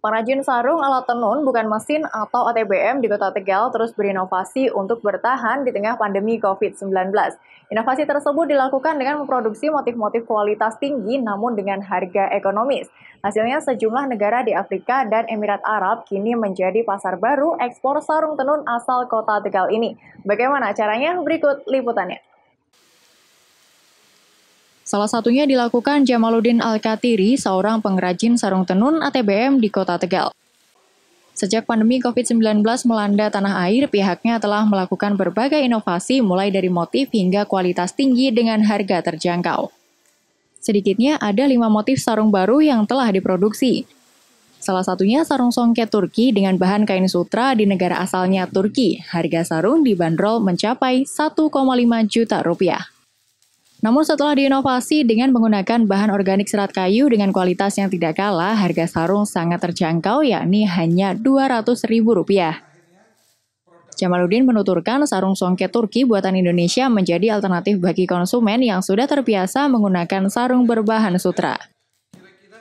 Pengrajin sarung ala tenun bukan mesin atau OTBM di Kota Tegal terus berinovasi untuk bertahan di tengah pandemi COVID-19. Inovasi tersebut dilakukan dengan memproduksi motif-motif kualitas tinggi namun dengan harga ekonomis. Hasilnya sejumlah negara di Afrika dan Emirat Arab kini menjadi pasar baru ekspor sarung tenun asal Kota Tegal ini. Bagaimana caranya? Berikut liputannya. Salah satunya dilakukan Jamaluddin Al-Katiri, seorang pengrajin sarung tenun ATBM di Kota Tegal. Sejak pandemi COVID-19 melanda tanah air, pihaknya telah melakukan berbagai inovasi mulai dari motif hingga kualitas tinggi dengan harga terjangkau. Sedikitnya ada lima motif sarung baru yang telah diproduksi. Salah satunya sarung songket Turki dengan bahan kain sutra di negara asalnya Turki. Harga sarung dibanderol mencapai 1,5 juta rupiah. Namun setelah diinovasi dengan menggunakan bahan organik serat kayu dengan kualitas yang tidak kalah, harga sarung sangat terjangkau yakni hanya Rp200.000. Jamaluddin menuturkan sarung songket Turki buatan Indonesia menjadi alternatif bagi konsumen yang sudah terbiasa menggunakan sarung berbahan sutra.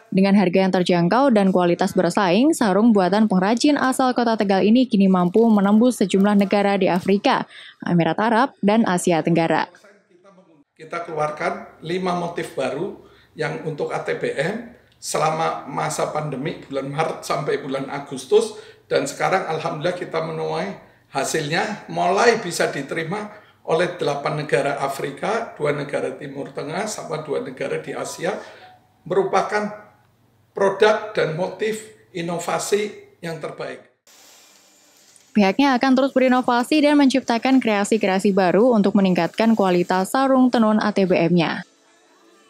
Dengan harga yang terjangkau dan kualitas bersaing, sarung buatan pengrajin asal kota Tegal ini kini mampu menembus sejumlah negara di Afrika, Amerika Arab, dan Asia Tenggara kita keluarkan lima motif baru yang untuk ATPM selama masa pandemi bulan Maret sampai bulan Agustus dan sekarang alhamdulillah kita menuai hasilnya mulai bisa diterima oleh delapan negara Afrika, dua negara Timur Tengah, sama dua negara di Asia merupakan produk dan motif inovasi yang terbaik. Pihaknya akan terus berinovasi dan menciptakan kreasi-kreasi baru untuk meningkatkan kualitas sarung tenun ATBM-nya.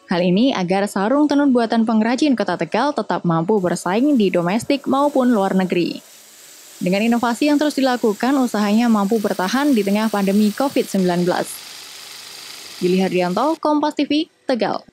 Hal ini agar sarung tenun buatan pengrajin Kota Tegal tetap mampu bersaing di domestik maupun luar negeri. Dengan inovasi yang terus dilakukan, usahanya mampu bertahan di tengah pandemi COVID-19. Dilihat Hardianto, Kompas TV, Tegal.